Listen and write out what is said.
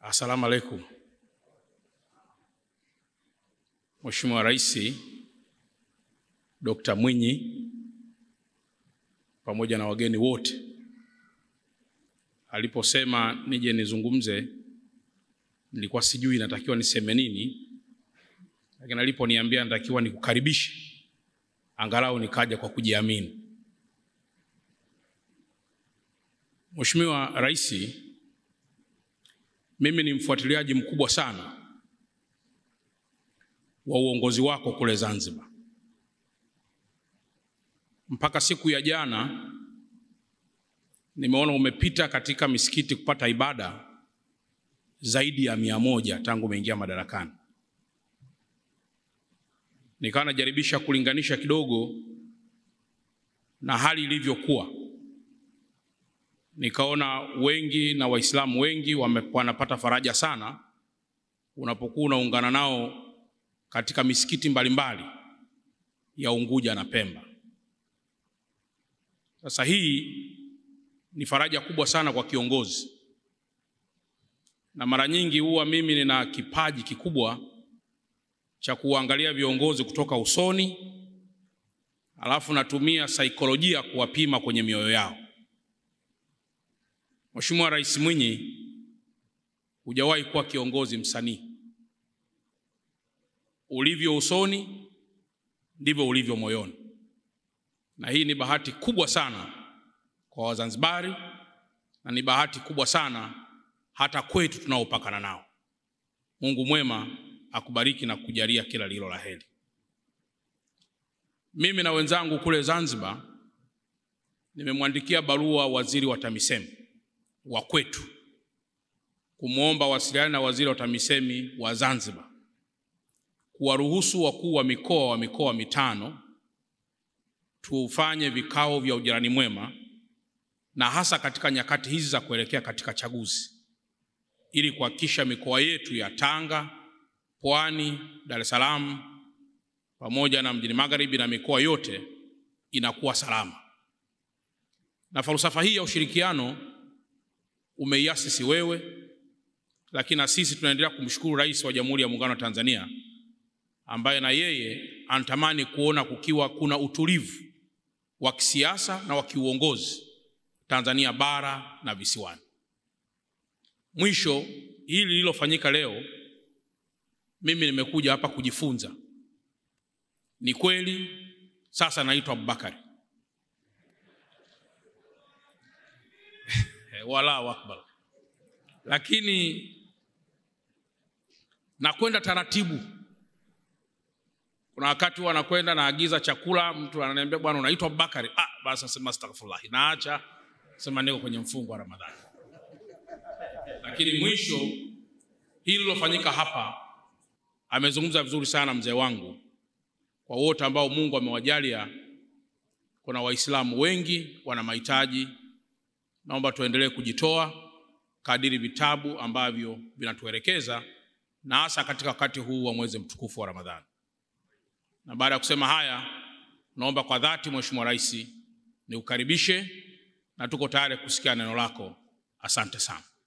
asalamu alaykum. Mheshimiwa Rais Dr. Mwinyi pamoja na wageni wote, aliposema nije nizungumze, nilikuwa sijui natakiwa niseme nini, lakini aliponiambia natakiwa nikukaribishe, angalau nikaja kwa kujiamini. Mheshimiwa Rais mimi ni mfuatiliaji mkubwa sana wa uongozi wako kule Zanzibar. Mpaka siku ya jana nimeona umepita katika misikiti kupata ibada zaidi ya mia moja tangu umeingia madarakani. Nikawa najaribisha kulinganisha kidogo na hali ilivyokuwa nikaona wengi na Waislamu wengi wanapata faraja sana unapokuwa unaungana nao katika misikiti mbalimbali mbali ya Unguja na Pemba. Sasa hii ni faraja kubwa sana kwa kiongozi, na mara nyingi huwa mimi nina kipaji kikubwa cha kuangalia viongozi kutoka usoni, alafu natumia saikolojia kuwapima kwenye mioyo yao. Mheshimiwa Rais Mwinyi, hujawahi kuwa kiongozi msanii. Ulivyo usoni ndivyo ulivyo moyoni, na hii ni bahati kubwa sana kwa Wazanzibari na ni bahati kubwa sana hata kwetu tunaopakana nao. Mungu mwema akubariki na kujalia kila lilo la heri. Mimi na wenzangu kule Zanzibar nimemwandikia barua waziri wa TAMISEMI wa kwetu kumwomba wasiliana na waziri wa TAMISEMI wa Zanzibar kuwaruhusu wakuu wa mikoa wa mikoa mitano tufanye vikao vya ujirani mwema na hasa katika nyakati hizi za kuelekea katika chaguzi ili kuhakikisha mikoa yetu ya Tanga, Pwani, Dar es Salaam pamoja na mjini Magharibi na mikoa yote inakuwa salama. Na falsafa hii ya ushirikiano umeiasisi wewe, lakini na sisi tunaendelea kumshukuru Rais wa Jamhuri ya Muungano wa Tanzania ambaye na yeye anatamani kuona kukiwa kuna utulivu wa kisiasa na wa kiuongozi Tanzania bara na visiwani. Mwisho, hili lililofanyika leo, mimi nimekuja hapa kujifunza. Ni kweli sasa naitwa Abubakari, eh, akbar. Lakini nakwenda taratibu. Kuna wakati huwa nakwenda naagiza chakula, mtu ananiambia bwana, unaitwa Bakari. Ah, basi nasema astaghfirullah, naacha sema niko kwenye mfungo wa Ramadhani. Lakini mwisho hili lilofanyika hapa, amezungumza vizuri sana mzee wangu, kwa wote ambao Mungu amewajalia kuna Waislamu wengi wana mahitaji naomba tuendelee kujitoa kadiri vitabu ambavyo vinatuelekeza na hasa katika wakati huu wa mwezi mtukufu wa Ramadhani. Na baada ya kusema haya, naomba kwa dhati Mheshimiwa Rais niukaribishe na tuko tayari kusikia neno lako. Asante sana.